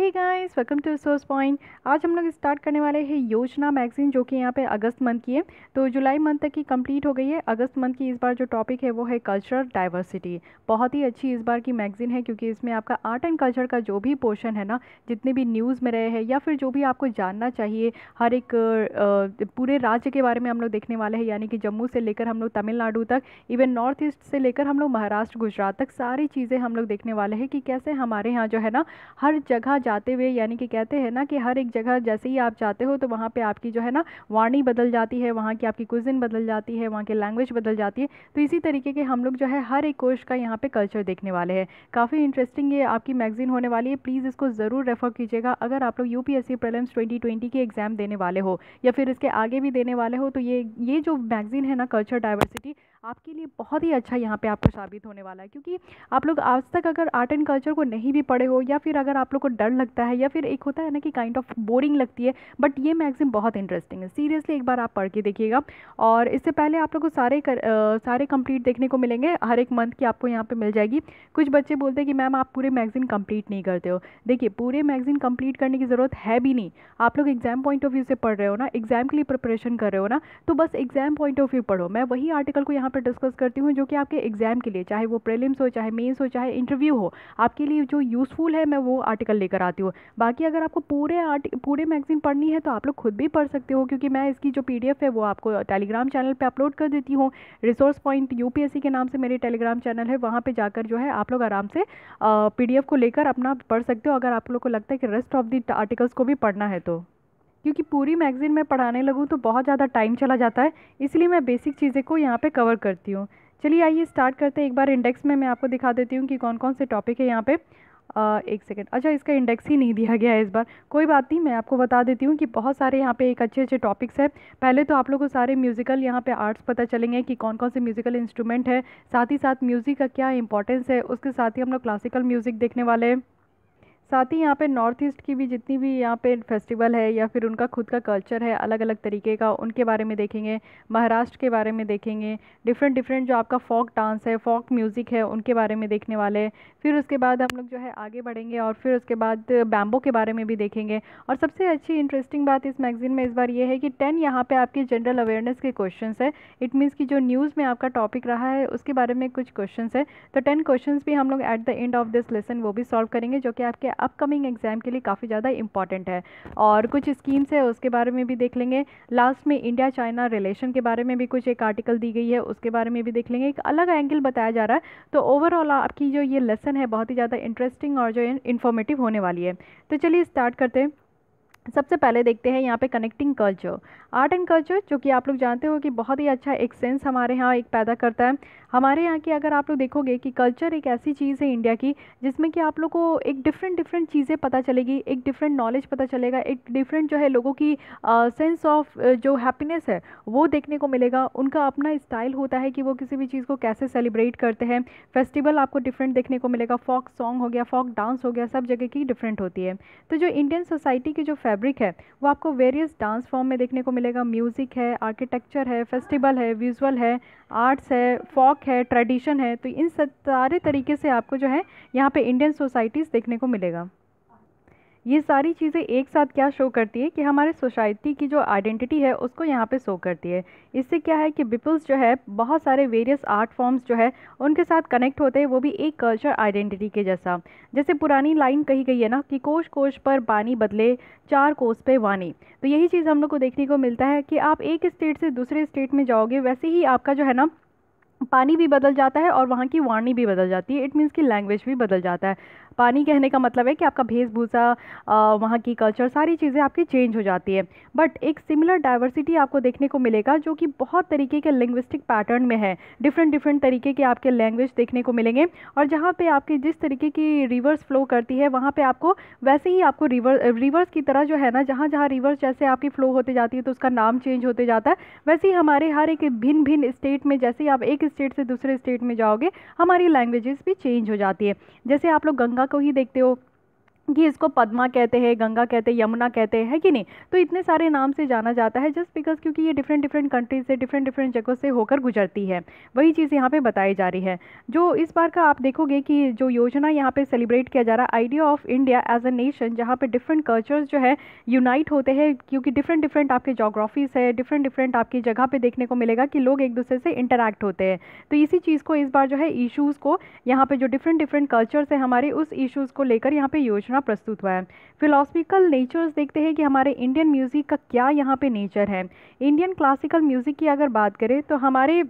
hey guys welcome to resource point आज हम लोग स्टार्ट करने वाले हैं योजना मैगजीन जो कि यहाँ पे अगस्त मंथ की है तो जुलाई मंथ तक की कंप्लीट हो गई है अगस्त मंथ की इस बार जो टॉपिक है वो है कल्चरल डाइवर्सिटी बहुत ही अच्छी इस बार की मैगजीन है क्योंकि इसमें आपका आर्ट एंड कल्चर का जो भी पोर्शन है ना जितने भी न्यूज़ में रहे हैं या फिर जो भी आपको जानना चाहिए हर एक पूरे राज्य के बारे में हम लोग देखने वाले हैं यानी कि जम्मू से लेकर हम लोग तमिलनाडु तक इवन नॉर्थ ईस्ट से लेकर हम लोग महाराष्ट्र गुजरात तक सारी चीज़ें हम लोग देखने वाले हैं कि कैसे हमारे यहाँ जो है ना हर जगह जाते हुए यानी कि कहते हैं ना कि हर एक जगह जैसे ही आप जाते हो तो वहाँ पर आपकी जो है ना वाणी बदल जाती है वहाँ की आपकी कुजिन बदल जाती है वहाँ की लैंग्वेज बदल जाती है तो इसी तरीके के हम लोग जो है हर एक कोश का यहाँ पर कल्चर देखने वाले हैं काफ़ी इंटरेस्टिंग ये आपकी मैगजीन होने वाली है प्लीज़ इसको ज़रूर रेफ़र कीजिएगा अगर आप लोग U P S C prelims twenty twenty के एग्ज़ाम देने वाले हो या फिर इसके आगे भी देने वाले हो तो ये ये जो मैगज़ीन है ना कल्चर डाइवर्सिटी आपके लिए बहुत ही अच्छा यहाँ पे आपको साबित होने वाला है क्योंकि आप लोग आज तक अगर आर्ट एंड कल्चर को नहीं भी पढ़े हो या फिर अगर आप लोग को डर लगता है या फिर एक होता है ना कि काइंड ऑफ बोरिंग लगती है बट ये मैगजीन बहुत इंटरेस्टिंग है सीरियसली एक बार आप पढ़ के देखिएगा और इससे पहले आप लोग को सारे कर, आ, सारे कंप्लीट देखने को मिलेंगे हर एक मंथ की आपको यहाँ पर मिल जाएगी कुछ बच्चे बोलते हैं कि मैम आप पूरे मैगजीन कंप्लीट नहीं करते हो देखिए पूरे मैगजीन कम्प्लीट करने की ज़रूरत है भी नहीं आप लोग एग्जाम पॉइंट ऑफ व्यू से पढ़ रहे हो ना एग्जाम के लिए प्रिपरेशन कर रहे हो ना तो बस एग्जाम पॉइंट ऑफ व्यू पढ़ो मैं वही आर्टिकल को यहाँ यहाँ पर डिस्कस करती हूँ जो कि आपके एग्ज़ाम के लिए चाहे वो प्रेलिम्स हो चाहे मेन्स हो चाहे इंटरव्यू हो आपके लिए जो यूज़फुल है मैं वो आर्टिकल लेकर आती हूँ बाकी अगर आपको पूरे पूरे मैगजीन पढ़नी है तो आप लोग खुद भी पढ़ सकते हो क्योंकि मैं इसकी जो पी है वो आपको टेलीग्राम चैनल पर अपलोड कर देती हूँ रिसोर्स पॉइंट यू के नाम से मेरे टेलीग्राम चैनल है वहाँ पर जाकर जो है आप लोग आराम से पी को लेकर अपना पढ़ सकते हो अगर आप लोग को लगता है कि रेस्ट ऑफ द आर्टिकल्स को भी पढ़ना है तो क्योंकि पूरी मैगज़ीन मैं पढ़ाने लगूँ तो बहुत ज़्यादा टाइम चला जाता है इसलिए मैं बेसिक चीज़ें को यहाँ पे कवर करती हूँ चलिए आइए स्टार्ट करते हैं एक बार इंडेक्स में मैं आपको दिखा देती हूँ कि कौन कौन से टॉपिक है यहाँ पे आ, एक सेकेंड अच्छा इसका इंडेक्स ही नहीं दिया गया है इस बार कोई बात नहीं मैं आपको बता देती हूँ कि बहुत सारे यहाँ पे एक अच्छे अच्छे टॉपिक्स हैं पहले तो आप लोगों को सारे म्यूज़िकल यहाँ पे आर्ट्स पता चलेंगे कि कौन कौन से म्यूज़िकल इंस्ट्रूमेंट है साथ ही साथ म्यूज़िक का क्या इंपॉर्टेंस है उसके साथ ही हम लोग क्लासिकल म्यूज़िक देखने वाले हैं साथ ही यहाँ पे नॉर्थ ईस्ट की भी जितनी भी यहाँ पे फेस्टिवल है या फिर उनका खुद का कल्चर है अलग अलग तरीके का उनके बारे में देखेंगे महाराष्ट्र के बारे में देखेंगे डिफरेंट डिफरेंट जो आपका फोक डांस है फोक म्यूज़िक है उनके बारे में देखने वाले फिर उसके बाद हम लोग जो है आगे बढ़ेंगे और फिर उसके बाद बैम्बो के बारे में भी देखेंगे और सबसे अच्छी इंटरेस्टिंग बात इस मैगज़ीन में इस बार ये है कि टेन यहाँ पर आपके जनरल अवेयरनेस के क्वेश्चन है इट मीन्स कि जो न्यूज़ में आपका टॉपिक रहा है उसके बारे में कुछ क्वेश्चन है तो टेन क्वेश्चन भी हम लोग at the end of this lesson वो भी सॉल्व करेंगे जो कि आपके अपकमिंग एग्ज़ाम के लिए काफ़ी ज़्यादा इंपॉर्टेंट है और कुछ स्कीम्स है उसके बारे में भी देख लेंगे लास्ट में इंडिया चाइना रिलेशन के बारे में भी कुछ एक आर्टिकल दी गई है उसके बारे में भी देख लेंगे एक अलग एंगल बताया जा रहा है तो ओवरऑल आपकी जो ये लेसन है बहुत ही ज़्यादा इंटरेस्टिंग और जो इन्फॉर्मेटिव होने वाली है तो चलिए स्टार्ट करते हैं सबसे पहले देखते हैं यहाँ पे connecting culture art and culture जो कि आप लोग जानते हो कि बहुत ही अच्छा एक सेंस हमारे यहाँ एक पैदा करता है हमारे यहाँ की अगर आप लोग देखोगे कि कल्चर एक ऐसी चीज़ है इंडिया की जिसमें कि आप लोग को एक डिफरेंट डिफरेंट चीज़ें पता चलेगी एक डिफरेंट नॉलेज पता चलेगा एक डिफरेंट जो है लोगों की सेंस ऑफ जो हैप्पीनेस है वो देखने को मिलेगा उनका अपना स्टाइल होता है कि वो किसी भी चीज़ को कैसे सेलिब्रेट करते हैं फेस्टिवल आपको डिफरेंट देखने को मिलेगा फॉक सॉन्ग हो गया फॉक डांस हो गया सब जगह की डिफरेंट होती है तो जो इंडियन सोसाइटी की जो फैब्रिक है वो आपको वेरियस डांस फॉर्म में देखने को मिलेगा म्यूज़िक है आर्किटेक्चर है फेस्टिवल है विजुअल है आर्ट्स है फॉक है ट्रेडिशन है तो इन सारे तरीके से आपको जो है यहाँ पे इंडियन सोसाइटीज़ देखने को मिलेगा ये सारी चीज़ें एक साथ क्या शो करती है कि हमारे सोसाइटी की जो आइडेंटिटी है उसको यहाँ पे शो करती है इससे क्या है कि पीपल्स जो है बहुत सारे वेरियस आर्ट फॉर्म्स जो है उनके साथ कनेक्ट होते हैं वो भी एक कल्चर आइडेंटिटी के जैसा जैसे पुरानी लाइन कही गई है ना कि कोश कोश पर पानी बदले चार कोस पे वानी तो यही चीज़ हम लोग को देखने को मिलता है कि आप एक स्टेट से दूसरे स्टेट में जाओगे वैसे ही आपका जो है ना पानी भी बदल जाता है और वहाँ की वाणी भी बदल जाती है इट मीन्स की लैंग्वेज भी बदल जाता है पानी कहने का मतलब है कि आपका भेषभूषा वहाँ की कल्चर सारी चीज़ें आपकी चेंज हो जाती है बट एक सिमिलर डाइवर्सिटी आपको देखने को मिलेगा जो कि बहुत तरीके के लिंग्विस्टिक पैटर्न में है डिफरेंट डिफरेंट तरीके के आपके लैंग्वेज देखने को मिलेंगे और जहाँ पर आपकी जिस तरीके की रिवर्स फ्लो करती है वहाँ पर आपको वैसे ही आपको रिवर रिवर्स की तरह जो है ना जहाँ जहाँ रिवर्स जैसे आपकी फ़्लो होती जाती है तो उसका नाम चेंज होते जाता है वैसे ही हमारे हर एक भिन्न भिन्न स्टेट में जैसे ही आप एक स्टेट से दूसरे स्टेट में जाओगे हमारी लैंग्वेजेस भी चेंज हो जाती है जैसे आप लोग गंगा लहंगा को ही देखते हो कि इसको पद्मा कहते हैं गंगा कहते हैं यमुना कहते हैं है कि नहीं तो इतने सारे नाम से जाना जाता है जस्ट बिकॉज क्योंकि ये डिफरेंट डिफरेंट कंट्रीज से डिफरेंट डिफरेंट जगहों से होकर गुजरती है वही चीज़ यहाँ पे बताई जा रही है जो इस बार का आप देखोगे कि जो योजना यहाँ पे सेलिब्रेट किया जा रहा है idea of India as a nation जहाँ पर डिफरेंट कल्चर्स जो है यूनाइट होते हैं क्योंकि डिफरेंट डिफरेंट आपके जोग्राफीज़ है डिफरेंट डिफरेंट आपकी जगह पर देखने को मिलेगा कि लोग एक दूसरे से इंटरेक्ट होते हैं तो इसी चीज़ को इस बार जो है इशूज़ को यहाँ पर जो डिफरेंट डिफरेंट कल्चर्स है हमारे उस इशूज़ को लेकर यहाँ पर योजना गाना प्रस्तुत हुआ है फिलोसफिकल नेचर्स देखते हैं कि हमारे इंडियन म्यूज़िक का क्या यहाँ पे नेचर है इंडियन क्लासिकल म्यूज़िक की अगर बात करें तो हमारे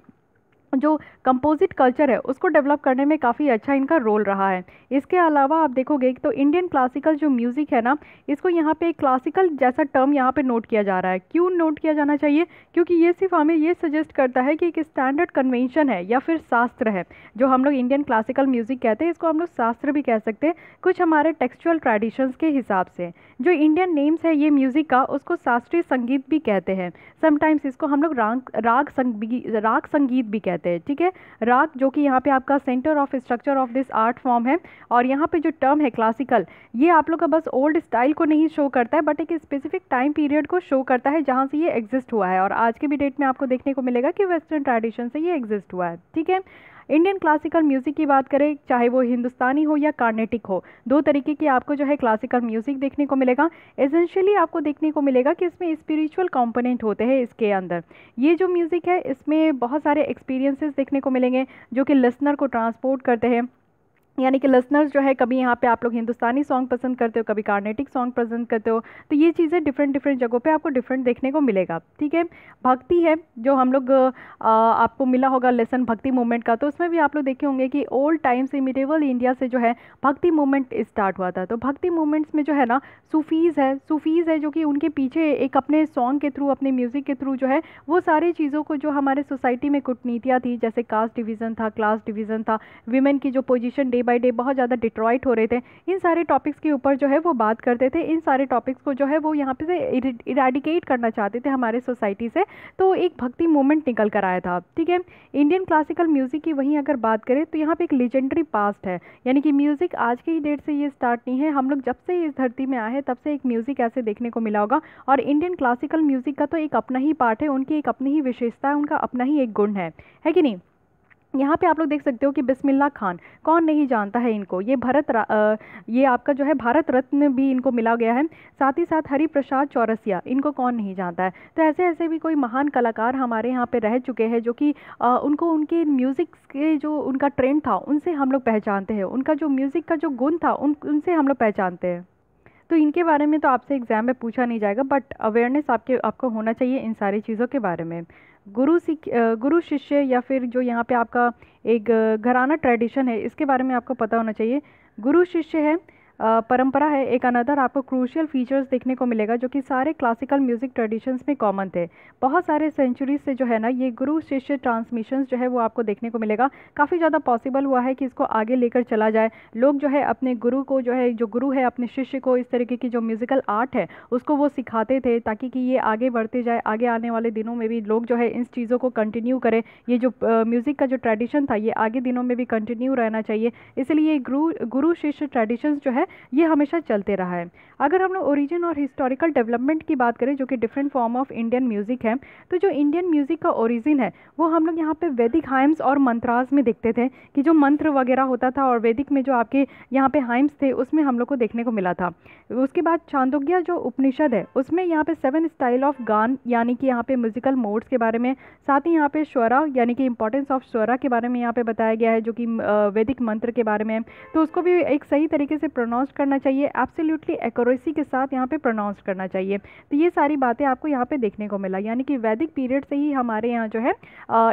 जो कंपोजिट कल्चर है उसको डेवलप करने में काफ़ी अच्छा इनका रोल रहा है इसके अलावा आप देखोगे तो इंडियन क्लासिकल जो म्यूज़िक है ना इसको यहाँ पे क्लासिकल जैसा टर्म यहाँ पे नोट किया जा रहा है क्यों नोट किया जाना चाहिए क्योंकि ये सिर्फ हमें ये सजेस्ट करता है कि एक स्टैंडर्ड कन्वेंशन है या फिर शास्त्र है जो हम लोग इंडियन क्लासिकल म्यूज़िक कहते हैं इसको हम लोग शास्त्र भी कह सकते हैं कुछ हमारे टेक्स्चुअल ट्रेडिशंस के हिसाब से जो इंडियन नेम्स है ये म्यूज़िक का उसको शास्त्रीय संगीत भी कहते हैं समटाइम्स इसको हम लोग राग राग संगीत राग संगीत भी कहते कहते हैं ठीक है राग जो कि यहाँ पे आपका centre of structure of this art form है और यहाँ पे जो टर्म है क्लासिकल ये आप लोग का बस ओल्ड स्टाइल को नहीं शो करता है बट एक स्पेसिफिक टाइम पीरियड को शो करता है जहाँ से ये एग्जिस्ट हुआ है और आज के भी डेट में आपको देखने को मिलेगा कि वेस्टर्न ट्रेडिशन से ये एग्जिस्ट हुआ है ठीक है इंडियन क्लासिकल म्यूज़िक की बात करें चाहे वो हिंदुस्तानी हो या कार्नेटिक हो दो तरीके की आपको जो है क्लासिकल म्यूज़िक देखने को मिलेगा एजेंशियली आपको देखने को मिलेगा कि इसमें स्पिरिचुअल कॉम्पोनेंट होते हैं इसके अंदर ये जो म्यूज़िक है इसमें बहुत सारे एक्सपीरियंसेस देखने को मिलेंगे जो कि लिसनर को ट्रांसपोर्ट करते हैं यानी कि लिसनर्स जो है कभी यहाँ पे आप लोग हिंदुस्तानी सॉन्ग पसंद करते हो कभी कार्नेटिक सॉन्ग पसंद करते हो तो ये चीज़ें डिफरेंट डिफरेंट जगहों पे आपको डिफरेंट देखने को मिलेगा ठीक है भक्ति है जो हम लोग आपको मिला होगा लेसन भक्ति मूवमेंट का तो उसमें भी आप लोग देखे होंगे कि ओल्ड टाइम से इंडिया से जो है भक्ति मूवमेंट स्टार्ट हुआ था तो भक्ति मूवमेंट्स में जो है ना सूफ़ीज़ है सूफ़ीज़ है जो कि उनके पीछे एक अपने सॉन्ग के थ्रू अपने म्यूज़िक के थ्रू जो है वो सारी चीज़ों को जो हमारे सोसाइटी में कूटनीतियाँ थी जैसे कास्ट डिवीज़न था क्लास डिवीज़न था वीमेन की जो पोजिशन डे बाई डे बहुत ज़्यादा डिट्रॉइट हो रहे थे इन सारे टॉपिक्स के ऊपर जो है वो बात करते थे इन सारे टॉपिक्स को जो है वो यहाँ पे से इराडिकेट करना चाहते थे हमारे सोसाइटी से तो एक भक्ति मूवमेंट निकल कर आया था ठीक है इंडियन क्लासिकल म्यूज़िक की वहीं अगर बात करें तो यहाँ पर एक लेजेंडरी पास्ट है यानी कि म्यूज़िक आज के ही डेट से ये स्टार्ट नहीं है हम लोग जब से इस धरती में आए तब से एक म्यूज़िक ऐसे देखने को मिला होगा और इंडियन क्लासिकल म्यूज़िक का तो एक अपना ही पार्ट है उनकी एक अपनी ही विशेषता है उनका अपना ही एक गुण है है कि नहीं यहाँ पे आप लोग देख सकते हो कि बिस्मिल्ला खान कौन नहीं जानता है इनको ये भारत ये आपका जो है भारत रत्न भी इनको मिला गया है साथ ही साथ हरि प्रसाद चौरसिया इनको कौन नहीं जानता है तो ऐसे ऐसे भी कोई महान कलाकार हमारे यहाँ पे रह चुके हैं जो कि उनको उनके म्यूज़िक के जो उनका ट्रेंड था उनसे हम लोग पहचानते हैं उनका जो म्यूज़िक का जो गुण था उन उनसे हम लोग पहचानते हैं तो इनके बारे में तो आपसे एग्ज़ाम में पूछा नहीं जाएगा बट अवेयरनेस आपके आपको होना चाहिए इन सारी चीज़ों के बारे में गुरु सिख गुरु शिष्य या फिर जो यहाँ पे आपका एक घराना ट्रेडिशन है इसके बारे में आपको पता होना चाहिए गुरु शिष्य है परंपरा है एक अनदर आपको क्रूशियल फीचर्स देखने को मिलेगा जो कि सारे क्लासिकल म्यूज़िक ट्रेडिशंस में कॉमन थे बहुत सारे सेंचुरीज से जो है ना ये गुरु शिष्य ट्रांसमिशंस जो है वो आपको देखने को मिलेगा काफ़ी ज़्यादा पॉसिबल हुआ है कि इसको आगे लेकर चला जाए लोग जो है अपने गुरु को जो है जो गुरु है अपने शिष्य को इस तरीके की जो म्यूज़िकल आर्ट है उसको वो सिखाते थे ताकि कि ये आगे बढ़ते जाए आगे आने वाले दिनों में भी लोग जो है इन चीज़ों को कंटिन्यू करें ये जो म्यूज़िक का जो ट्रेडिशन था ये आगे दिनों में भी कंटिन्यू रहना चाहिए इसलिए गुरु गुरु शिष्य ट्रेडिशंस जो है ये हमेशा चलते रहा है अगर हम लोग ओरिजिन और हिस्टोरिकल डेवलपमेंट की बात करें जो कि different form of Indian music है तो जो इंडियन म्यूज़िक का ओरिजिन है वो हम लोग यहाँ पे वैदिक हाइम्स और मंत्रास में देखते थे कि जो मंत्र वगैरह होता था और वैदिक में जो आपके यहाँ पे हाइम्स थे उसमें हम लोग को देखने को मिला था उसके बाद चांदोग्या जो उपनिषद है उसमें यहाँ पे सेवन स्टाइल ऑफ गान यानी कि यहाँ पे म्यूज़िकल मोड्स के बारे में साथ ही यहाँ पे स्वरा यानी कि इंपॉर्टेंस ऑफ स्वरा के बारे में यहाँ पे बताया गया है जो कि वैदिक मंत्र के बारे में तो उसको भी एक सही तरीके से प्रोनाउंस प्रोनाउंस करना चाहिए एब्सोल्युटली एक्यूरेसी के साथ यहाँ पे प्रोनाउंस करना चाहिए तो ये सारी बातें आपको यहाँ पे देखने को मिला यानी कि वैदिक पीरियड से ही हमारे यहाँ जो है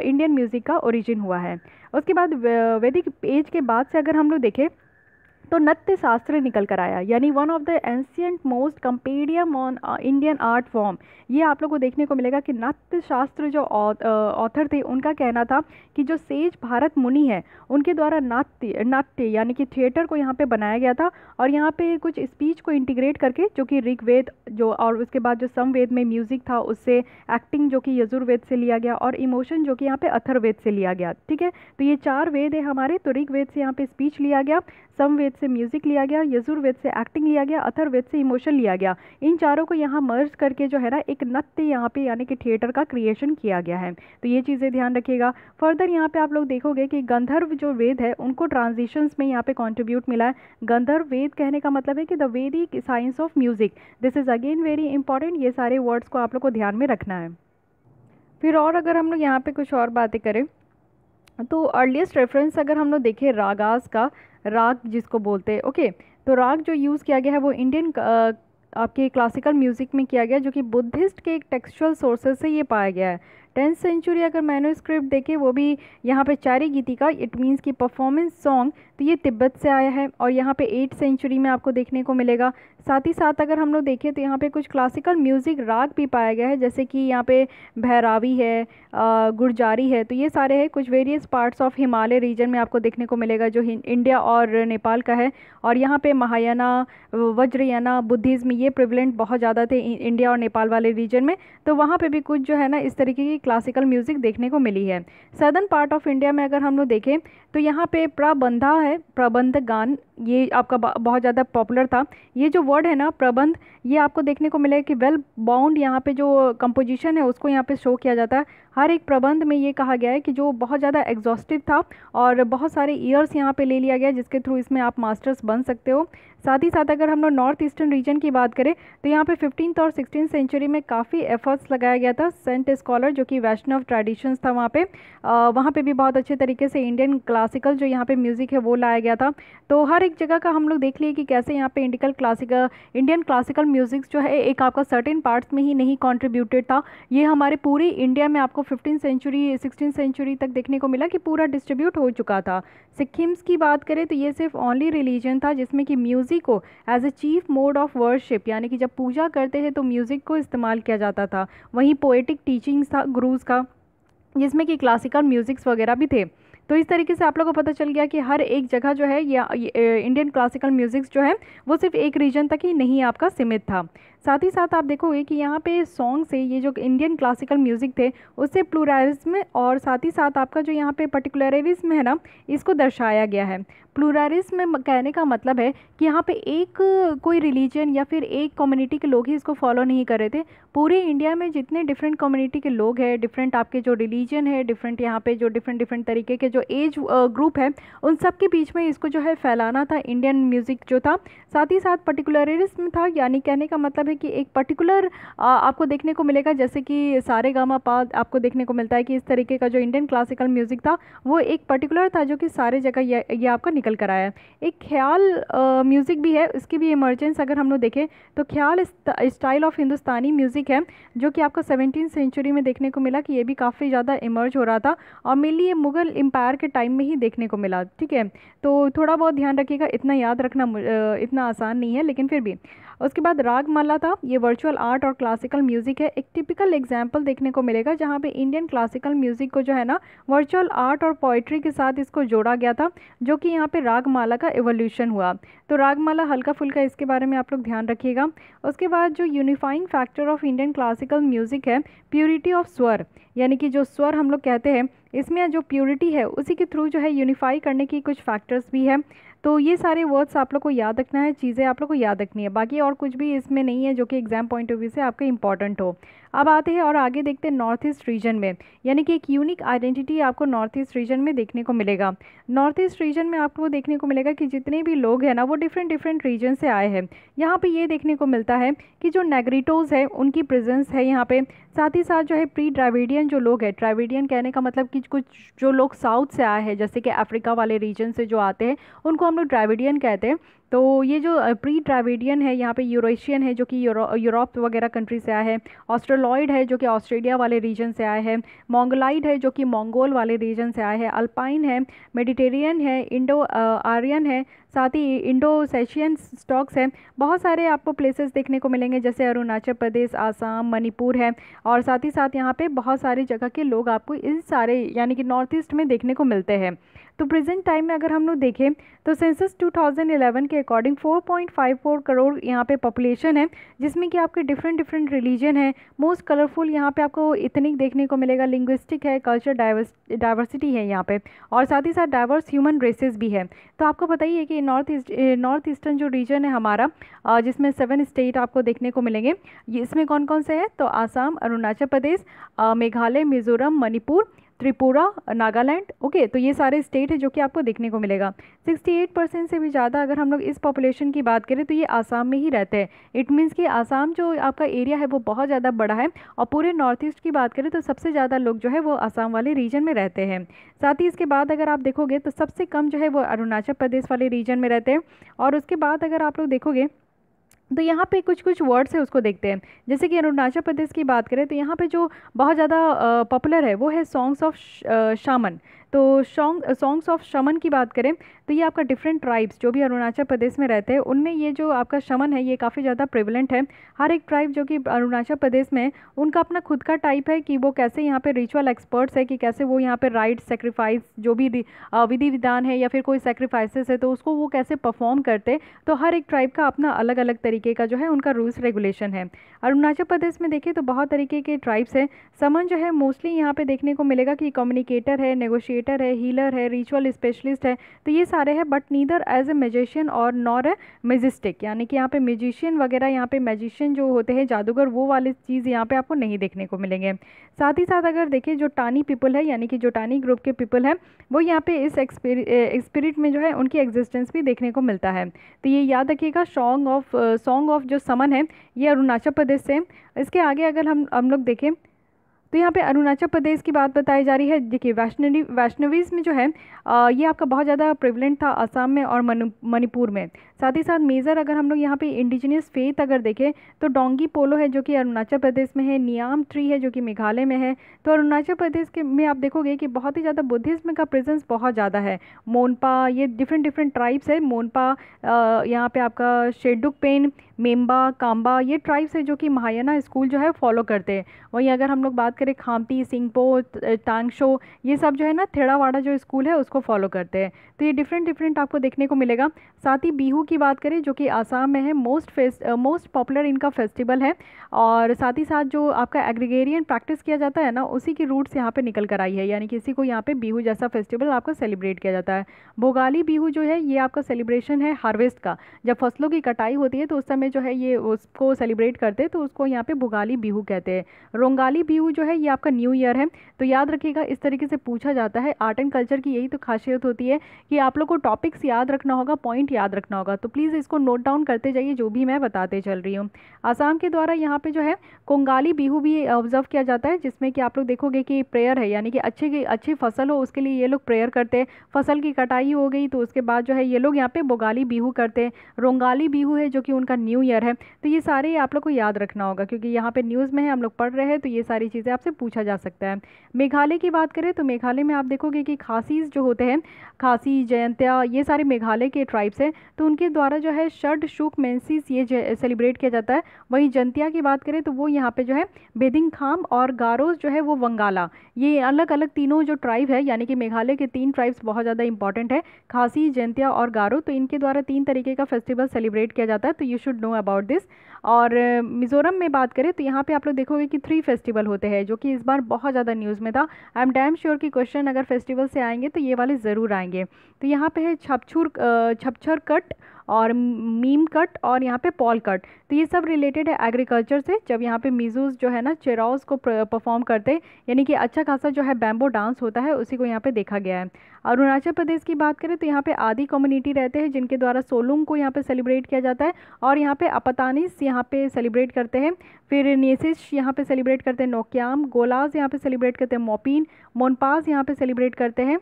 इंडियन म्यूज़िक का ओरिजिन हुआ है उसके बाद वैदिक एज के बाद से अगर हम लोग देखें तो नृत्य शास्त्र निकल कर आया यानी one of the ancient most compendium on Indian art form ये आप लोग को देखने को मिलेगा कि नृत्य शास्त्र जो ऑथर uh, थे उनका कहना था कि जो सेज भारत मुनि है उनके द्वारा नाट्य नाट्य यानी कि थिएटर को यहाँ पे बनाया गया था और यहाँ पे कुछ स्पीच को इंटीग्रेट करके जो कि ऋग्वेद जो और उसके बाद जो समवेद में म्यूज़िक था उससे एक्टिंग जो कि यजुर्वेद से लिया गया और इमोशन जो कि यहाँ पे अथर्वेद से लिया गया ठीक है तो ये चार वेद है हमारे तो ऋग्वेद से यहाँ पे स्पीच लिया गया समवेद से म्यूज़िक लिया गया यजुर्वेद से एक्टिंग लिया गया अथर्वेद से इमोशन लिया गया इन चारों को यहाँ मर्ज करके जो है ना एक नृत्य यहाँ पे यानी कि थिएटर का क्रिएशन किया गया है तो ये चीज़ें ध्यान रखिएगा फर्दर यहाँ पे आप लोग देखोगे कि गंधर्व जो वेद है उनको ट्रांजिशंस में यहाँ पे कॉन्ट्रीब्यूट मिला है गंधर्व वेद कहने का मतलब है कि the Vedic science of music this is again very important ये सारे वर्ड्स को आप लोग को ध्यान में रखना है फिर और अगर हम लोग यहाँ पे कुछ और बातें करें तो अर्लीस्ट रेफरेंस अगर हम लोग देखें रागास का राग जिसको बोलते हैं ओके तो राग जो यूज़ किया गया है वो इंडियन आपके क्लासिकल म्यूज़िक में किया गया जो कि बुद्धिस्ट के एक टेक्सचुअल सोर्सेज से ये पाया गया है टेंथ सेंचुरी अगर मैनोस्क्रिप्ट देखें वो भी यहाँ पे चारी गीति का इट मीन्स कि परफॉर्मेंस सॉन्ग तो ये तिब्बत से आया है और यहाँ पे एट सेंचुरी में आपको देखने को मिलेगा साथ ही साथ अगर हम लोग देखें तो यहाँ पे कुछ क्लासिकल म्यूज़िक राग भी पाया गया है जैसे कि यहाँ पे भैरावी है गुड़जारी है तो ये सारे हैं कुछ various parts of Himalaya region में आपको देखने को मिलेगा जो इंडिया और नेपाल का है और यहाँ पर महायाना वज्रयाना बुद्धिज़्म ये प्रिवलेंट बहुत ज़्यादा थे इंडिया और नेपाल वाले रीजन में तो वहाँ पर भी कुछ जो है ना इस तरीके की क्लासिकल म्यूज़िक देखने को मिली है सदर्न पार्ट ऑफ इंडिया में अगर हम लोग देखें तो यहाँ पर प्रबंधा है प्रबंध गान ये आपका बहुत ज़्यादा पॉपुलर था ये जो वर्ड है ना प्रबंध ये आपको देखने को मिलेगा कि वेल बाउंड यहाँ पे जो कंपोजिशन है उसको यहाँ पे शो किया जाता है हर एक प्रबंध में ये कहा गया है कि जो बहुत ज़्यादा एग्जॉस्टिव था और बहुत सारे ईयर्स यहाँ पे ले लिया गया जिसके थ्रू इसमें आप मास्टर्स बन सकते हो साथ ही साथ अगर हम लोग नॉर्थ ईस्टर्न रीजन की बात करें तो यहाँ पे फिफ्टींथ और सिक्सटीन सेंचुरी में काफ़ी एफर्ट्स लगाया गया था सेंट स्कॉलर जो कि वैष्णव ट्रेडिशंस था वहाँ पे आ, वहाँ पे भी बहुत अच्छे तरीके से इंडियन क्लासिकल जो यहाँ पे म्यूज़िक है वो लाया गया था तो हर एक जगह का हम लोग देख लिए कि कैसे यहाँ पे इंडिकल क्लासिकल इंडियन क्लासिकल म्यूज़िक जो है एक आपका सर्टेन पार्ट्स में ही नहीं कॉन्ट्रीब्यूटेड था ये हमारे पूरी इंडिया में आपको फिफ्टीन सेंचुरी सिक्सटीन सेंचुरी तक देखने को मिला कि पूरा डिस्ट्रीब्यूट हो चुका था सिक्किम्स की बात करें तो ये सिर्फ ओनली रिलीजन था जिसमें कि म्यूज़िक को as a chief mode of worship यानी कि जब पूजा करते हैं तो म्यूज़िक को इस्तेमाल किया जाता था वहीं पोएटिक टीचिंग्स था गुरुज़ का जिसमें कि क्लासिकल म्यूज़िक्स वगैरह भी थे तो इस तरीके से आप लोगों को पता चल गया कि हर एक जगह जो है या इंडियन क्लासिकल म्यूज़िक्स जो है वो सिर्फ एक रीजन तक ही नहीं आपका सीमित था साथ ही साथ आप देखोगे कि यहाँ पे सॉन्ग से ये जो इंडियन क्लासिकल म्यूज़िक थे उससे प्लूरारिज्म और साथ ही साथ आपका जो यहाँ पे पर्टिकुलरिज्म है ना इसको दर्शाया गया है में कहने का मतलब है कि यहाँ पे एक कोई रिलीजन या फिर एक कम्युनिटी के लोग ही इसको फॉलो नहीं कर रहे थे पूरे इंडिया में जितने डिफरेंट कम्युनिटी के लोग हैं डिफरेंट आपके जो रिलीजन है डिफरेंट यहाँ पे जो डिफरेंट डिफरेंट तरीके के जो जो एज ग्रुप है उन सब के बीच में इसको जो है फैलाना था इंडियन म्यूज़िक जो था साथ ही साथ पर्टिकुलरिज्म था यानी कहने का मतलब है कि एक पर्टिकुलर आपको देखने को मिलेगा जैसे कि सारे गामा पा आपको देखने को मिलता है कि इस तरीके का जो इंडियन क्लासिकल म्यूज़िक था वो एक पर्टिकुलर था जो कि सारे जगह ये, आपका निकल कर आया एक ख्याल म्यूज़िक भी है उसकी भी इमरजेंस अगर हम लोग देखें तो ख्याल स्टाइल ऑफ हिंदुस्तानी म्यूज़िक है जो कि आपको सेवनटीन सेंचुरी में देखने को मिला कि ये भी काफ़ी ज़्यादा इमर्ज हो रहा था और मेनली ये मुग़ल एम्पायर दोपहर के टाइम में ही देखने को मिला ठीक है तो थोड़ा बहुत ध्यान रखिएगा इतना याद रखना इतना आसान नहीं है लेकिन फिर भी उसके बाद रागमाला था ये वर्चुअल आर्ट और क्लासिकल म्यूज़िक है एक टिपिकल एग्जाम्पल देखने को मिलेगा जहाँ पे इंडियन क्लासिकल म्यूज़िक को जो है ना वर्चुअल आर्ट और पोइट्री के साथ इसको जोड़ा गया था जो कि यहाँ पे रागमाला का एवोल्यूशन हुआ तो रागमाला हल्का फुल्का इसके बारे में आप लोग ध्यान रखिएगा उसके बाद जो unifying factor of Indian classical music है प्योरिटी ऑफ स्वर यानी कि जो स्वर हम लोग कहते हैं इसमें जो प्योरिटी है उसी के थ्रू जो है यूनिफाई करने की कुछ फैक्टर्स भी है तो ये सारे वर्ड्स आप लोग को याद रखना है चीज़ें आप लोग को याद रखनी है बाकी और कुछ भी इसमें नहीं है जो कि एग्ज़ाम पॉइंट ऑफ व्यू से आपका इंपॉर्टेंट हो अब आते हैं और आगे देखते हैं नॉर्थ ईस्ट रीजन में यानी कि एक यूनिक आइडेंटिटी आपको नॉर्थ ईस्ट रीजन में देखने को मिलेगा नॉर्थ ईस्ट रीजन में आपको देखने को मिलेगा कि जितने भी लोग हैं ना वो डिफरेंट डिफरेंट रीजन से आए हैं यहाँ पर ये देखने को मिलता है कि जो नेगरीटोज है उनकी प्रेजेंस है यहाँ पर साथ ही साथ जो है प्री ड्राइविडियन जो लोग हैं ड्राइविडियन कहने का मतलब कि कुछ जो लोग साउथ से आए हैं जैसे कि अफ्रीका वाले रीजन से जो आते हैं उनको हम लोग ड्राइविडियन कहते हैं तो ये जो प्री ड्राइविडियन है यहाँ पे यूरोशियन है जो कि यूरोप वगैरह कंट्री से आया है ऑस्ट्रेलो मोंगलॉइड है जो कि ऑस्ट्रेलिया वाले रीजन से आए हैं मोंगलाइड है जो कि मंगोल वाले रीजन से आए हैं अल्पाइन है मेडिटेरियन है इंडो आर्यन है साथ ही इंडो सेशियन स्टॉक्स हैं बहुत सारे आपको प्लेसेस देखने को मिलेंगे जैसे अरुणाचल प्रदेश आसाम मणिपुर है और साथ ही साथ यहाँ पे बहुत सारी जगह के लोग आपको इन सारे यानी कि नॉर्थ ईस्ट में देखने को मिलते हैं तो प्रेजेंट टाइम में अगर हम लोग देखें तो सेंसस 2011 के अकॉर्डिंग 4.54 करोड़ यहाँ पे पॉपुलेशन है जिसमें कि आपके डिफरेंट डिफरेंट रिलीजन है मोस्ट कलरफुल यहाँ पे आपको इतनी देखने को मिलेगा लिंग्विस्टिक है कल्चर डाइवर्सिटी है यहाँ पे और साथ ही साथ डाइवर्स ह्यूमन रेसेस भी है तो आपको पता ही है कि नॉर्थ ईस्ट नॉर्थ ईस्टर्न जो रीजन है हमारा जिसमें सेवन स्टेट आपको देखने को मिलेंगे इसमें कौन कौन से है तो आसाम अरुणाचल प्रदेश मेघालय मिजोरम मणिपुर त्रिपुरा नागालैंड ओके तो ये सारे स्टेट है जो कि आपको देखने को मिलेगा 68 परसेंट से भी ज़्यादा अगर हम लोग इस पॉपुलेशन की बात करें तो ये आसाम में ही रहते हैं इट मीन्स कि आसाम जो आपका एरिया है वो बहुत ज़्यादा बड़ा है और पूरे नॉर्थ ईस्ट की बात करें तो सबसे ज़्यादा लोग जो है वो आसाम वाले रीजन में रहते हैं साथ ही इसके बाद अगर आप देखोगे तो सबसे कम जो है वो अरुणाचल प्रदेश वाले रीजन में रहते हैं और उसके बाद अगर आप लोग देखोगे तो यहाँ पे कुछ कुछ वर्ड्स है उसको देखते हैं जैसे कि अरुणाचल प्रदेश की बात करें तो यहाँ पे जो बहुत ज़्यादा पॉपुलर है वो है सॉन्ग्स ऑफ शामन तो सॉन्ग सॉन्ग्स ऑफ शमन की बात करें तो ये आपका डिफरेंट ट्राइब्स जो भी अरुणाचल प्रदेश में रहते हैं उनमें ये जो आपका शमन है ये काफ़ी ज़्यादा प्रिवलेंट है हर एक ट्राइब जो कि अरुणाचल प्रदेश में उनका अपना खुद का टाइप है कि वो कैसे यहाँ पर रिचुअल एक्सपर्ट्स है कि कैसे वो यहाँ पर राइट सेक्रीफाइस जो भी विधि विधान है या फिर कोई सेक्रीफाइसेस है तो उसको वो कैसे परफॉर्म करते तो हर एक ट्राइब का अपना अलग अलग तरीके का जो है उनका रूल्स रेगुलेशन है अरुणाचल प्रदेश में देखिए तो बहुत तरीके के ट्राइब्स हैं समन जो है मोस्टली यहाँ पे देखने को मिलेगा कि कम्युनिकेटर है नेगोशिएटर है हीलर है रिचुअल स्पेशलिस्ट है तो ये सारे हैं but neither as a magician और नॉर ए मेजिस्टिक यानी कि यहाँ पे मेजिशियन वगैरह यहाँ पे मेजिशियन जो होते हैं जादूगर वो वाले चीज़ यहाँ पे आपको नहीं देखने को मिलेंगे साथ ही साथ अगर देखिए जो टानी पीपल है यानी कि जो टानी ग्रुप के पीपल हैं वो यहाँ पे इस स्पिरिट में जो है उनकी एग्जिस्टेंस भी देखने को मिलता है तो ये याद रखिएगा सॉन्ग ऑफ सॉन्ग ऑफ जो समन है ये अरुणाचल प्रदेश से इसके आगे अगर हम हम लोग देखें तो यहाँ पे अरुणाचल प्रदेश की बात बताई जा रही है देखिए वैष्णवी वैष्णवीज़ में जो है आ, ये आपका बहुत ज़्यादा प्रिवलेंट था असम में और मणिपुर में साथ ही साथ मेज़र अगर हम लोग यहाँ पे इंडिजिनियस फेथ अगर देखें तो डोंगी पोलो है जो कि अरुणाचल प्रदेश में है नियाम ट्री है जो कि मेघालय में है तो अरुणाचल प्रदेश के में आप देखोगे कि बहुत ही ज़्यादा बुद्धिज़्म का प्रेजेंस बहुत ज़्यादा है मोनपा ये डिफरेंट डिफरेंट ट्राइब्स है मोनपा यहाँ पर आपका शेडुक पेन मेम्बा काम्बा ये ट्राइब्स है जो कि महायाना स्कूल जो है फॉलो करते हैं वहीं अगर हम लोग बात करें खामती सिंगपो तांगशो ये सब जो है ना थेड़ावाड़ा जो स्कूल है उसको फॉलो करते हैं तो ये डिफरेंट डिफरेंट आपको देखने को मिलेगा साथ ही बीहू की बात करें जो कि आसाम में है मोस्ट फेस्ट मोस्ट पॉपुलर इनका फेस्टिवल है और साथ ही साथ जो आपका एग्रीगेरियन प्रैक्टिस किया जाता है ना उसी की रूट्स यहाँ पर निकल कर आई है यानी कि इसी को यहाँ पर बीहू जैसा फेस्टिवल आपका सेलिब्रेट किया जाता है भोगाली बिहू जो है ये आपका सेलिब्रेशन है हार्वेस्ट का जब फसलों की कटाई होती है तो उस समय जो है ये उसको सेलिब्रेट करते हैं तो उसको यहाँ पे भोगाली बिहू कहते हैं रोंगाली बीहू जो है ये आपका न्यू ईयर है तो याद रखिएगा इस तरीके से पूछा जाता है आर्ट एंड कल्चर की यही तो खासियत होती है कि आप लोग को टॉपिक्स याद रखना होगा पॉइंट याद रखना होगा तो प्लीज़ इसको नोट डाउन करते जाइए जो भी मैं बताते चल रही हूँ आसाम के द्वारा यहाँ पर जो है कोंगाली बिहू भी ऑब्जर्व किया जाता है जिसमें कि आप लोग देखोगे कि प्रेयर है यानी कि अच्छे की अच्छी फसल हो उसके लिए ये लोग प्रेयर करते हैं फसल की कटाई हो गई तो उसके बाद जो है ये लोग यहाँ पे बोगाली बिहू करते हैं रोंगाली बिहू है जो कि उनका न्यू ईयर है तो ये सारे आप लोग को याद रखना होगा क्योंकि यहाँ पे न्यूज़ में है हम लोग पढ़ रहे हैं तो ये सारी चीज़ें आपसे पूछा जा सकता है मेघालय की बात करें तो मेघालय में आप देखोगे कि खासीज जो होते हैं खासी जयंत्या ये सारे मेघालय के ट्राइब्स हैं तो उनके द्वारा जो है शर्ट शुक मेंसिस ये सेलिब्रेट किया जाता है वहीं जयंतिया की बात करें तो वो यहाँ पर जो है बेदिंग खाम और गारोज जो है वो वंगाला ये अलग अलग तीनों जो ट्राइब है यानी कि मेघालय के तीन ट्राइब्स बहुत ज़्यादा इंपॉर्टेंट है खासी जयंतिया और गारो तो इनके द्वारा तीन तरीके का फेस्टिवल सेलिब्रेट किया जाता है तो you should know about this और मिज़ोरम में बात करें तो यहाँ पे आप लोग देखोगे कि थ्री फेस्टिवल होते हैं जो कि इस बार बहुत ज़्यादा न्यूज़ में था आई एम डैम श्योर कि क्वेश्चन अगर फेस्टिवल से आएंगे तो ये वाले ज़रूर आएंगे तो यहाँ पे है छपछुर छपछर कट और मीम कट और यहाँ पे पॉल कट तो ये सब रिलेटेड है एग्रीकल्चर से जब यहाँ पे मिजूज जो है ना चेराउस को परफॉर्म करते यानी कि अच्छा खासा जो है बैम्बो डांस होता है उसी को यहाँ पे देखा गया है अरुणाचल प्रदेश की बात करें तो यहाँ पे आदि कम्युनिटी रहते हैं जिनके द्वारा सोलुंग को यहाँ पे सेलिब्रेट किया जाता है और यहाँ पे अपतानिस यहाँ पे सेलिब्रेट करते हैं फिर नेसिस यहाँ पे सेलिब्रेट करते हैं नोक्याम गोलाज यहाँ पे सेलिब्रेट करते हैं मोपिन मोनपास यहाँ पे सेलिब्रेट करते हैं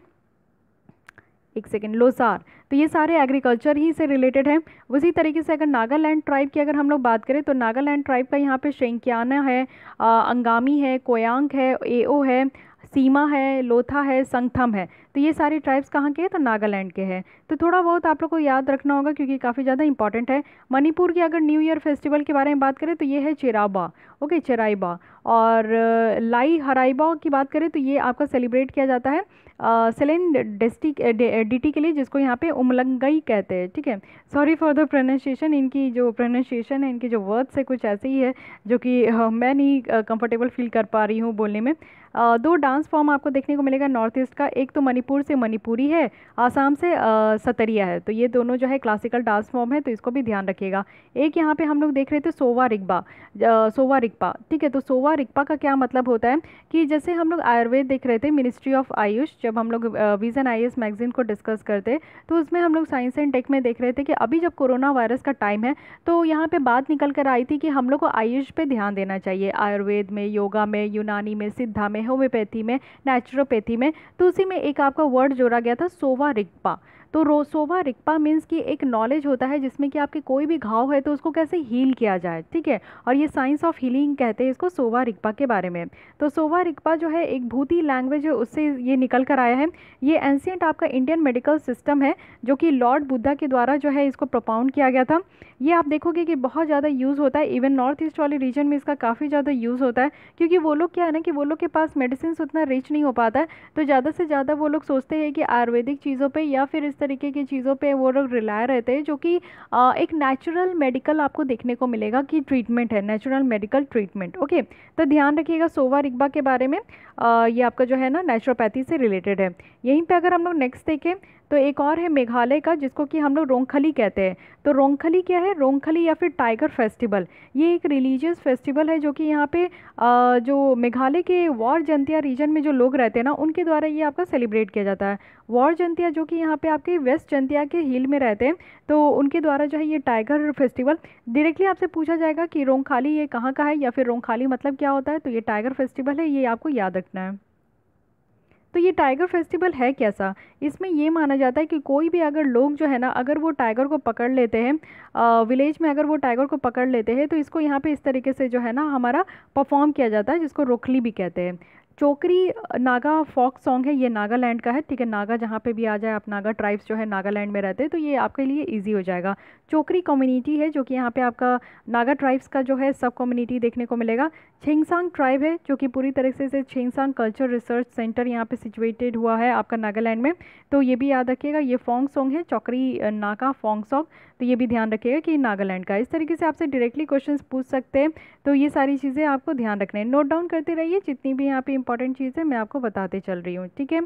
एक सेकेंड लोसार तो ये सारे एग्रीकल्चर ही से रिलेटेड हैं उसी तरीके से अगर नागालैंड ट्राइब की अगर हम लोग बात करें तो नागालैंड ट्राइब का यहाँ पे शेंकियाना है आ, अंगामी है कोयांग है एओ है सीमा है लोथा है संगथम है तो ये सारी ट्राइब्स कहाँ के हैं तो नागालैंड के हैं तो थोड़ा बहुत आप लोग को याद रखना होगा क्योंकि काफ़ी ज़्यादा इंपॉर्टेंट है मणिपुर की अगर न्यू ईयर फेस्टिवल के बारे में बात करें तो ये है चिराबा ओके चेराइबा और लाई हराइबा की बात करें तो ये आपका सेलिब्रेट किया जाता है सेलेन डेस्टिक डिटी के लिए जिसको यहाँ पे उमलंगई कहते हैं ठीक है सॉरी फॉर द प्रोनाशिएशन इनकी जो प्रोनाशिएशन है इनके जो वर्ड्स है कुछ ऐसे ही है जो कि मैं नहीं कंफर्टेबल फील कर पा रही हूँ बोलने में दो डांस फॉर्म आपको देखने को मिलेगा नॉर्थ ईस्ट का एक तो मणिपुर मणिपुर से मणिपुरी है आसाम से सतरिया है तो ये दोनों जो है क्लासिकल डांस फॉर्म है तो इसको भी ध्यान रखिएगा एक यहाँ पे हम लोग देख रहे थे सोवा रिग्पा सोवा रिग्पा ठीक है तो सोवा रिग्पा का क्या मतलब होता है कि जैसे हम लोग आयुर्वेद देख रहे थे मिनिस्ट्री ऑफ आयुष जब हम लोग विजन आई मैगजीन को डिस्कस करते तो उसमें हम लोग साइंस एंड टेक में देख रहे थे कि अभी जब कोरोना वायरस का टाइम है तो यहाँ पर बात निकल कर आई थी कि हम लोग को आयुष पर ध्यान देना चाहिए आयुर्वेद में योगा में यूनानी में सिद्धा में होम्योपैथी में नेचुरोपैथी में तो उसी में एक आप आपका वर्ड जोड़ा गया था सोवा रिग्पा तो रोसोवा रिक्पा मीन्स की एक नॉलेज होता है जिसमें कि आपके कोई भी घाव है तो उसको कैसे हील किया जाए ठीक है और ये साइंस ऑफ हीलिंग कहते हैं इसको सोवा रिक्पा के बारे में तो सोवा रिक्पा जो है एक भूती लैंग्वेज है उससे ये निकल कर आया है ये एंसियंट आपका इंडियन मेडिकल सिस्टम है जो कि लॉर्ड बुद्धा के द्वारा जो है इसको प्रोपाउंड किया गया था ये आप देखोगे कि बहुत ज़्यादा यूज़ होता है इवन नॉर्थ ईस्ट वाले रीजन में इसका काफ़ी ज़्यादा यूज़ होता है क्योंकि वो लोग क्या है ना कि वो लोग के पास मेडिसिन उतना रिच नहीं हो पाता है तो ज़्यादा से ज़्यादा वो लोग सोचते हैं कि आयुर्वेदिक चीज़ों पर या फिर इस तरीके की चीज़ों पे वो लोग रिलाय रहते हैं जो कि एक नेचुरल मेडिकल आपको देखने को मिलेगा कि ट्रीटमेंट है नेचुरल मेडिकल ट्रीटमेंट ओके तो ध्यान रखिएगा सोवा रिकबा के बारे में आ, ये आपका जो है ना नेचुरोपैथी से रिलेटेड है यहीं पर अगर हम लोग नेक्स्ट देखें तो एक और है मेघालय का जिसको कि हम लोग रोंगखली कहते हैं तो रोंगखली क्या है रोंगखली या फिर टाइगर फेस्टिवल ये एक रिलीजियस फेस्टिवल है जो कि यहाँ पे जो मेघालय के वॉर जंतिया रीजन में जो लोग रहते हैं ना उनके द्वारा ये आपका सेलिब्रेट किया जाता है वॉर जंतिया जो कि यहाँ पे आपके वेस्ट जंतिया के हिल में रहते हैं तो उनके द्वारा जो है ये टाइगर फेस्टिवल डायरेक्टली आपसे पूछा जाएगा कि रोंगखाली ये कहाँ का है या फिर रोंगखाली मतलब क्या होता है तो ये टाइगर फेस्टिवल है ये आपको याद रखना है तो ये टाइगर फेस्टिवल है कैसा इसमें ये माना जाता है कि कोई भी अगर लोग जो है ना अगर वो टाइगर को पकड़ लेते हैं विलेज में अगर वो टाइगर को पकड़ लेते हैं तो इसको यहाँ पे इस तरीके से जो है ना हमारा परफॉर्म किया जाता है जिसको रोखली भी कहते हैं चोकरी नागा फॉक सॉन्ग है ये नागालैंड का है ठीक है नागा जहाँ पे भी आ जाए आप नागा ट्राइब्स जो है नागालैंड में रहते हैं तो ये आपके लिए इजी हो जाएगा चोकरी कम्युनिटी है जो कि यहाँ पे आपका नागा ट्राइब्स का जो है सब कम्युनिटी देखने को मिलेगा छिंगसांग ट्राइब है जो कि पूरी तरह से छिंगसांग कल्चर रिसर्च सेंटर यहाँ पर सिचुएटेड हुआ है आपका नागालैंड में तो ये भी याद रखिएगा ये फोंग सॉन्ग है चौकरी नागा फोंग सॉन्ग तो ये भी ध्यान रखिएगा कि नागालैंड का इस तरीके से आपसे डायरेक्टली क्वेश्चन पूछ सकते हैं तो ये सारी चीज़ें आपको ध्यान रखना है नोट डाउन करते रहिए जितनी भी यहाँ पर इंपॉर्टेंट चीज़ है मैं आपको बताते चल रही हूँ ठीक है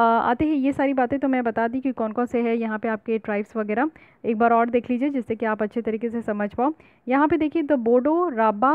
आते ही ये सारी बातें तो मैं बता दी कि कौन कौन से है यहाँ पे आपके ट्राइब्स वगैरह एक बार और देख लीजिए जिससे कि आप अच्छे तरीके से समझ पाओ यहाँ पे देखिए द बोडो राबा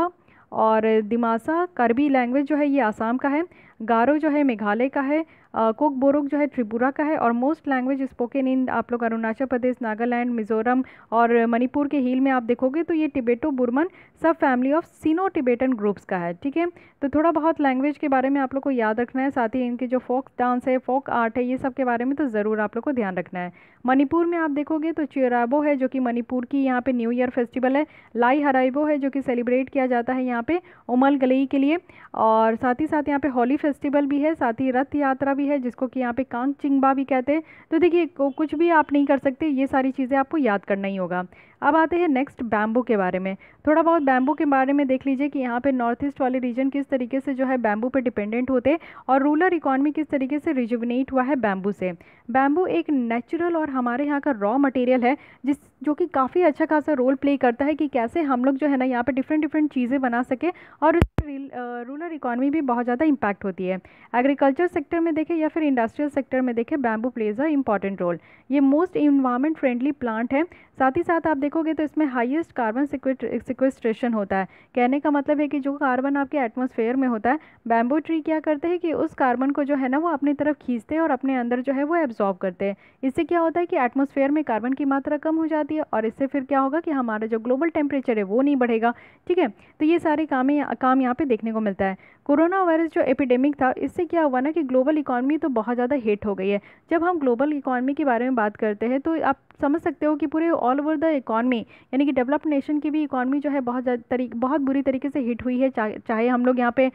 और दिमासा करबी लैंग्वेज जो है ये आसाम का है गारो जो है मेघालय का है कोक बोरोक जो है त्रिपुरा का है और मोस्ट लैंग्वेज स्पोकन इन आप लोग अरुणाचल प्रदेश नागालैंड मिजोरम और मणिपुर के हिल में आप देखोगे तो ये Tibeto Burman subfamily of Sino Tibetan groups का है ठीक है तो थोड़ा बहुत लैंग्वेज के बारे में आप लोग को याद रखना है साथ ही इनके जो फोक डांस है फोक आर्ट है ये सब के बारे में तो ज़रूर आप लोग को ध्यान रखना है मणिपुर में आप देखोगे तो चिराबो है जो कि मणिपुर की यहाँ पे न्यू ईयर फेस्टिवल है लाई हराइबो है जो कि सेलिब्रेट किया जाता है यहाँ पे उमल गली के लिए और साथ ही साथ यहाँ पे होली फेस्टिवल भी है साथ ही रथ यात्रा भी भी है जिसको कि यहाँ पे कांग चिंगबा भी कहते हैं तो देखिए कुछ भी आप नहीं कर सकते ये सारी चीज़ें आपको याद करना ही होगा अब आते हैं नेक्स्ट बैम्बू के बारे में थोड़ा बहुत बैम्बू के बारे में देख लीजिए कि यहाँ पे नॉर्थ ईस्ट वाले रीजन किस तरीके से जो है बैम्बू पे डिपेंडेंट होते और रूरल इकोनॉमी किस तरीके से रिजुवनेट हुआ है बैम्बू से बैम्बू एक नेचुरल और हमारे यहाँ का रॉ मटेरियल है जिस जो कि काफ़ी अच्छा खासा रोल प्ले करता है कि कैसे हम लोग जो है ना यहाँ पर डिफरेंट डिफरेंट चीज़ें बना सके और रूरल इकोनॉमी भी बहुत ज़्यादा इम्पैक्ट होती है एग्रीकल्चर सेक्टर में देखें या फिर इंडस्ट्रियल सेक्टर में देखें bamboo plays a important role ये मोस्ट इन्वायरमेंट फ्रेंडली प्लांट है साथ ही साथ आप देखोगे तो इसमें हाइएस्ट कार्बन सिक्वेट सिक्वेस्ट्रेशन होता है कहने का मतलब है कि जो कार्बन आपके एटमोसफेयर में होता है बैम्बू ट्री क्या करते हैं कि उस कार्बन को जो है ना वो अपनी तरफ खींचते हैं और अपने अंदर जो है वो एब्जॉर्व करते हैं इससे क्या होता है कि एटमोसफेयर में कार्बन की मात्रा कम हो जाती है और इससे फिर क्या होगा कि हमारा जो ग्लोबल टेम्परेचर है वो नहीं बढ़ेगा ठीक है तो ये सारे काम काम यहाँ पर देखने को मिलता है कोरोना वायरस जो एपिडेमिक था इससे क्या हुआ ना कि ग्लोबल इकॉनमी तो बहुत ज़्यादा हिट हो गई है जब हम ग्लोबल इकॉनमी के बारे में बात करते हैं तो आप समझ सकते हो कि पूरे ऑल ओवर द इकॉनमी यानी कि डेवलप्ड नेशन की भी इकॉनमी जो है बहुत तरी बहुत बुरी तरीके से हिट हुई है चा, चाहे हम लोग यहाँ पे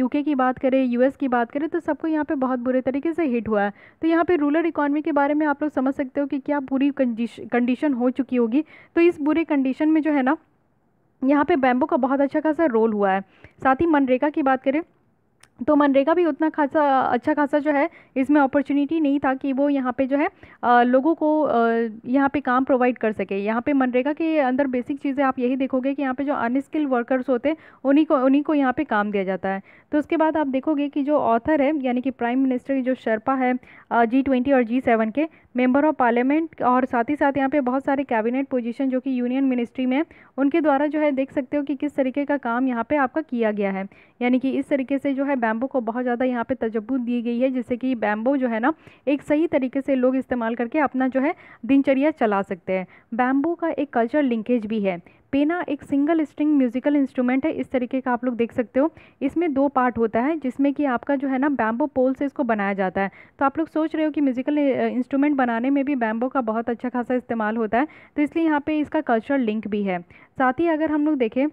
यूके की बात करें यूएस की बात करें तो सबको यहाँ पे बहुत बुरे तरीके से हिट हुआ है तो यहाँ पे रूरल इकोनॉमी के बारे में आप लोग समझ सकते हो कि क्या बुरी कंडीशन हो चुकी होगी तो इस बुरे कंडीशन में जो है ना यहाँ पे बैम्बो का बहुत अच्छा खासा रोल हुआ है साथ ही मनरेगा की बात करें तो मनरेगा भी उतना खासा अच्छा खासा जो है इसमें अपॉर्चुनिटी नहीं था कि वो यहाँ पे जो है आ, लोगों को आ, यहाँ पे काम प्रोवाइड कर सके यहाँ पे मनरेगा के अंदर बेसिक चीज़ें आप यही देखोगे कि यहाँ पे जो अनस्किल वर्कर्स होते हैं उन्हीं को उन्हीं को यहाँ पे काम दिया जाता है तो उसके बाद आप देखोगे कि जो ऑथर है यानी कि प्राइम मिनिस्टर की जो शर्पा है जी ट्वेंटी और जी सेवन के मेंबर ऑफ पार्लियामेंट और साथ ही साथ यहाँ पे बहुत सारे कैबिनेट पोजीशन जो कि यूनियन मिनिस्ट्री में उनके द्वारा जो है देख सकते हो कि किस तरीके का काम यहाँ पे आपका किया गया है यानी कि इस तरीके से जो है बैम्बो को बहुत ज़्यादा यहाँ पे तजब्बुत दी गई है जिससे कि बैम्बो जो है ना एक सही तरीके से लोग इस्तेमाल करके अपना जो है दिनचर्या चला सकते हैं बैम्बो का एक कल्चर लिंकेज भी है पेना एक सिंगल स्ट्रिंग म्यूजिकल इंस्ट्रूमेंट है इस तरीके का आप लोग देख सकते हो इसमें दो पार्ट होता है जिसमें कि आपका जो है ना बैम्बो पोल से इसको बनाया जाता है तो आप लोग सोच रहे हो कि म्यूजिकल इंस्ट्रूमेंट बनाने में भी बैम्बो का बहुत अच्छा खासा इस्तेमाल होता है तो इसलिए यहाँ पर इसका कल्चरल लिंक भी है साथ ही अगर हम लोग देखें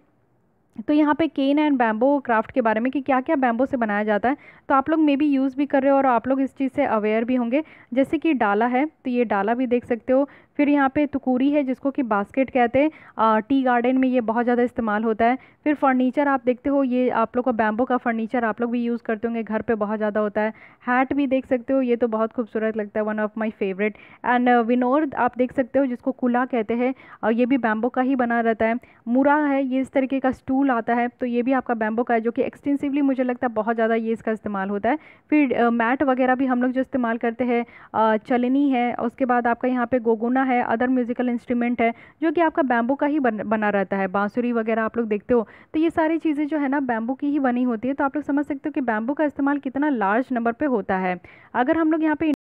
तो यहाँ पे केन एंड बैम्बो क्राफ्ट के बारे में कि क्या क्या बैम्बो से बनाया जाता है तो आप लोग मे बी यूज़ भी कर रहे हो और आप लोग इस चीज़ से अवेयर भी होंगे जैसे कि डाला है तो ये डाला भी देख सकते हो फिर यहाँ पे तुकूरी है जिसको कि बास्केट कहते हैं टी गार्डन में ये बहुत ज़्यादा इस्तेमाल होता है फिर फर्नीचर आप देखते हो ये आप लोग का बैम्बो का फर्नीचर आप लोग भी यूज़ करते होंगे घर पे बहुत ज़्यादा होता है हैट भी देख सकते हो ये तो बहुत खूबसूरत लगता है one of my favourite and विनोर आप देख सकते हो जिसको कुला कहते हैं ये भी बैम्बो का ही बना रहता है मुरा है ये इस तरीके का स्टूल आता है तो ये भी आपका बैम्बो का है जो कि एक्सटेंसिवली मुझे लगता है बहुत ज़्यादा ये इसका इस्तेमाल होता है फिर uh, मैट वगैरह भी हम लोग जो इस्तेमाल करते हैं चलनी है उसके बाद आपका यहाँ पर गोगुना तबला है अदर म्यूज़िकल इंस्ट्रूमेंट है जो कि आपका बैम्बू का ही बन, बना रहता है बांसुरी वगैरह आप लोग देखते हो तो ये सारी चीज़ें जो है ना बैम्बू की ही बनी होती है तो आप लोग समझ सकते हो कि बैम्बू का इस्तेमाल कितना लार्ज नंबर पर होता है अगर हम लोग यहाँ पर